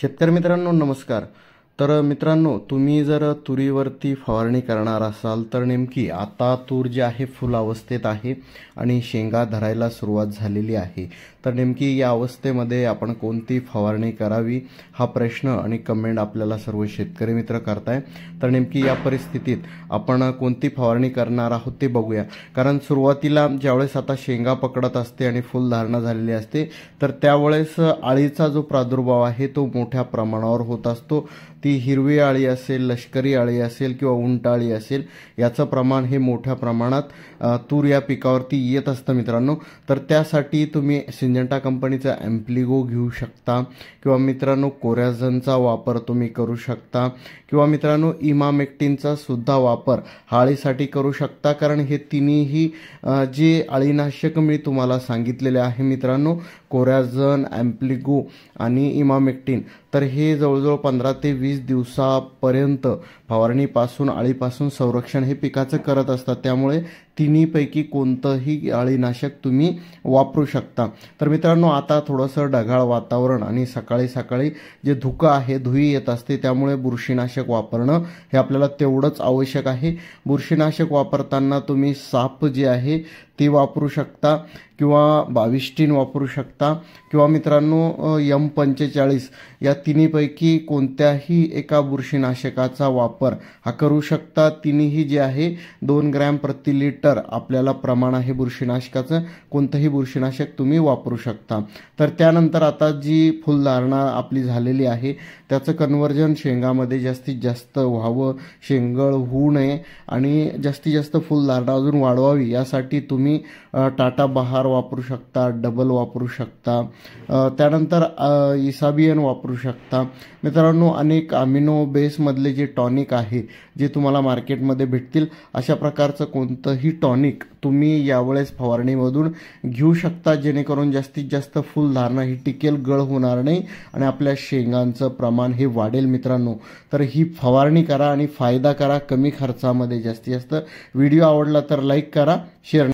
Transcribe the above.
शेतकरी मित्रांनो नमस्कार तर मित्रांनो तुम्ही जर तुरीवरती फवारणी करणार असाल तर नेमकी आता तूर जे आहे फुल अवस्थेत आहे आणि शेंगा धरायला सुरुवात झालेली आहे तर नेमकी या अवस्थेमध्ये आपण कोणती फवारणी करावी हा प्रश्न आणि कमेंट आपल्याला सर्व शेतकरी मित्र करताय तर नेमकी या परिस्थितीत आपण कोणती फवारणी करणार आहोत ते बघूया कारण सुरुवातीला ज्यावेळेस आता शेंगा पकडत असते आणि धारणा झालेली असते तर त्यावेळेस आळीचा जो प्रादुर्भाव आहे तो मोठ्या प्रमाणावर होत असतो ती हिरवी आळी असेल लष्करी आळी असेल किंवा उंटाळी असेल याचं प्रमाण हे मोठ्या प्रमाणात तूर या पिकावरती येत असतं मित्रांनो तर त्यासाठी तुम्ही सिंजंटा कंपनीचा ॲम्प्लिगो घेऊ शकता किंवा मित्रांनो कोरॅझनचा वापर तुम्ही करू शकता किंवा मित्रांनो इमामेक्टिनचा सुद्धा वापर आळीसाठी करू शकता कारण हे तिन्ही जे अळीनाशक मी तुम्हाला सांगितलेले आहे मित्रांनो कोरॅझन ॲम्प्लिगो आणि इमामेक्टिन तर हे जवळजवळ पंधरा ते वीस दिवसापर्यंत फवारणीपासून आळीपासून संरक्षण हे पिकाचं करत असतात त्यामुळे तिन्हीपैकी कोणतंही अळीनाशक तुम्ही वापरू शकता तर मित्रांनो आता थोडंसं ढगाळ वातावरण आणि सकाळी सकाळी जे धुकं आहे धुई येत असते त्यामुळे बुरशीनाशक वापरणं हे आपल्याला तेवढंच आवश्यक आहे बुरशीनाशक वापरताना तुम्ही साप जे आहे ते वापरू शकता किंवा बाविष्टीन वापरू शकता किंवा मित्रांनो यम पंचेचाळीस या तिन्हीपैकी कोणत्याही एका बुरशीनाशकाचा वापर हा करू शकता तिन्हीही जे आहे दोन ग्रॅम प्रति लिटर आपल्याला प्रमाण आहे बुरशीनाशकाचं कोणतंही बुरशीनाशक तुम्ही वापरू शकता तर त्यानंतर आता जी फुलधारणा आपली झालेली आहे त्याचं कन्वर्जन शेंगामध्ये जास्तीत जास्त व्हावं शेंगळ होऊ नये आणि जास्तीत जास्त फुलधारणा अजून वाढवावी यासाठी तुम्ही टाटा बहार वापरू शकता डबल वापरू शकता त्यानंतर इसाबियन वापरू शकता शकता मित्रांनो अनेक अमिनो बेसमधले जे टॉनिक आहे जे तुम्हाला मार्केटमध्ये भेटतील अशा प्रकारचं कोणतंही टॉनिक तुम्ही यावेळेस फवारणीमधून घेऊ शकता जेणेकरून जास्तीत जास्त फुलधारणा ही टिकेल गळ होणार नाही आणि आपल्या शेंगांचं प्रमाण हे वाढेल मित्रांनो तर ही फवारणी करा आणि फायदा करा कमी खर्चामध्ये जास्तीत जास्त व्हिडिओ आवडला तर लाईक करा शेअर